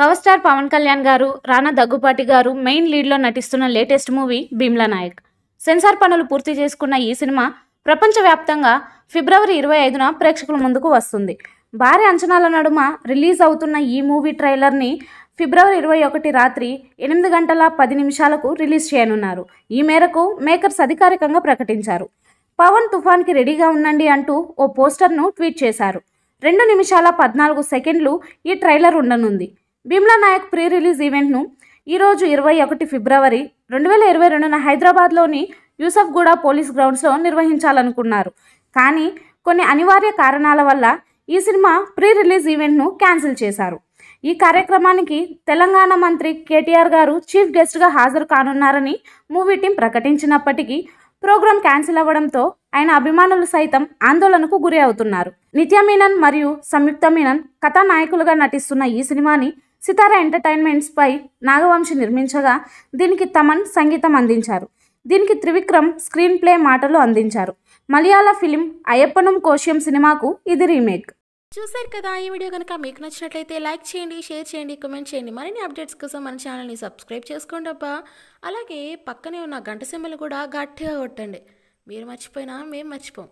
power star Pawan Kalyan గారు రానా దగ్గుపాటి గారు main లీడ్లో నటిస్తున్న latest movie Bheemla Nayak censor పనులు పూర్తి చేసుకున్న ఈ సినిమా ప్రపంచవ్యాప్తంగా ఫిబ్రవరి ఇరవై ఐదున ప్రేక్షకుల ముందుకు వస్తుంది భారీ అంచనాల నడుమ రిలీజ్ అవుతున్న ఈ మూవీ ట్రైలర్ని ఫిబ్రవరి ఇరవై ఒకటి రాత్రి ఎనిమిది గంటల పది నిమిషాలకు రిలీజ్ చేయనున్నారు ఈ మేరకు మేకర్స్ అధికారికంగా ప్రకటించారు పవన్ తుఫాన్కి రెడీగా ఉండండి అంటూ ఓ పోస్టర్ను ట్వీట్ చేశారు రెండు నిమిషాల పద్నాలుగు సెకండ్లు ఈ ట్రైలర్ ఉండనుంది భీమ్లా నాయక్ ప్రీ రిలీజ్ ఈవెంట్ను ఈరోజు ఇరవై ఒకటి ఫిబ్రవరి రెండు వేల ఇరవై రెండున హైదరాబాద్లోని యూసఫ్గూడ పోలీస్ గ్రౌండ్స్లో నిర్వహించాలనుకున్నారు కానీ కొన్ని అనివార్య కారణాల వల్ల ఈ సినిమా ప్రీ రిలీజ్ ఈవెంట్ను క్యాన్సిల్ చేశారు ఈ కార్యక్రమానికి తెలంగాణ మంత్రి కేటీఆర్ గారు చీఫ్ గెస్ట్గా హాజరు కానున్నారని మూవీ టీం ప్రకటించినప్పటికీ ప్రోగ్రాం క్యాన్సిల్ అవ్వడంతో ఆయన అభిమానులు సైతం ఆందోళనకు గురి అవుతున్నారు నిత్యమీనన్ మీనన్ మరియు సంయుక్త మీనన్ కథానాయకులుగా నటిస్తున్న ఈ సినిమాని సితార ఎంటర్టైన్మెంట్స్పై నాగవంశి నిర్మించగా దీనికి తమన్ సంగీతం అందించారు దీనికి త్రివిక్రమ్ స్క్రీన్ ప్లే మాటలు అందించారు మలయాళ ఫిలిం అయ్యప్పనం కోశ్యం సినిమాకు ఇది రీమేక్ చూసారు కదా ఈ వీడియో కనుక మీకు నచ్చినట్లయితే లైక్ చేయండి షేర్ చేయండి కమెంట్ చేయండి మరిన్ని అప్డేట్స్ కోసం మన ఛానల్ని సబ్స్క్రైబ్ చేసుకోండి అబ్బా అలాగే పక్కనే ఉన్న గంట సెమ్మలు కూడా గట్టిగా కొట్టండి మీరు మర్చిపోయినా మేము మర్చిపోం